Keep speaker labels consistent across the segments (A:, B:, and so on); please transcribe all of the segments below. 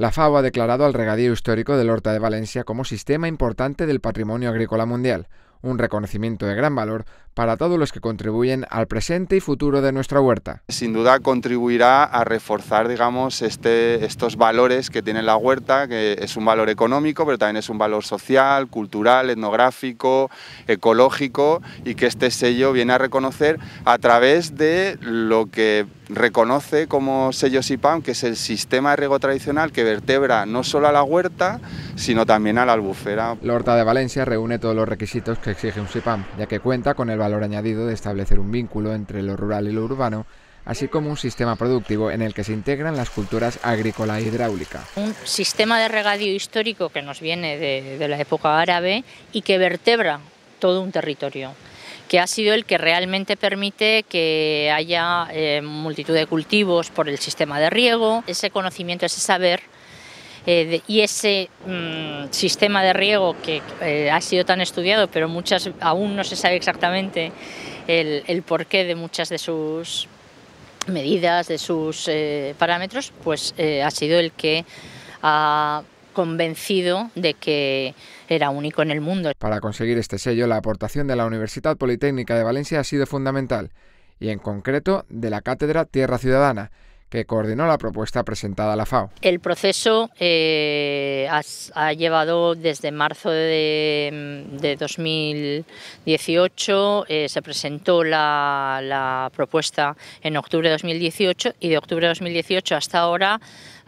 A: La FAO ha declarado al regadío histórico del Horta de Valencia como sistema importante del patrimonio agrícola mundial, un reconocimiento de gran valor para todos los que contribuyen al presente y futuro de nuestra huerta.
B: Sin duda contribuirá a reforzar digamos, este, estos valores que tiene la huerta, que es un valor económico, pero también es un valor social, cultural, etnográfico, ecológico, y que este sello viene a reconocer a través de lo que reconoce como sello SIPAM, que es el sistema de riego tradicional que vertebra no solo a la huerta, sino también a la albufera.
A: La Horta de Valencia reúne todos los requisitos que exige un SIPAM, ya que cuenta con el valor valor añadido de establecer un vínculo entre lo rural y lo urbano, así como un sistema productivo en el que se integran las culturas agrícola e hidráulica.
C: Un sistema de regadío histórico que nos viene de, la época árabe y que vertebra todo un territorio que ha sido el que realmente permite que haya eh, multitud de cultivos por el sistema de riego. Ese conocimiento, ese saber eh, y ese mm, sistema de riego que eh, ha sido tan estudiado, pero muchas aún no se sabe exactamente el, porqué de muchas de sus medidas, de sus eh, parámetros, pues ha sido el que ha convencido de que era único en el mundo.
A: Para conseguir este sello, la aportación de la Universidad Politécnica de Valencia ha sido fundamental, y en concreto de la Cátedra Tierra Ciudadana, que coordinó la propuesta presentada a la FAO.
C: El proceso eh, ha llevado desde marzo de, 2018, eh, se presentó la, la propuesta en octubre de 2018 y de octubre de 2018 hasta ahora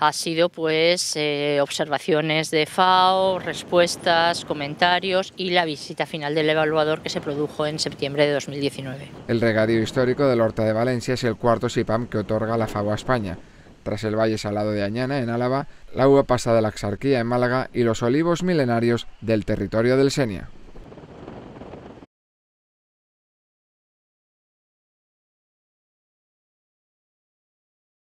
C: ha sido pues eh, observaciones de FAO, respuestas, comentarios y la visita final del evaluador que se produjo en septiembre de 2019.
A: El regadío histórico del Horta de Valencia es el cuarto SIPAM que otorga la FAO a España. Tras el valle salado de Añana, en Álava, la uva pasa de la Axarquía, en Málaga, y los olivos milenarios del territorio del Senia.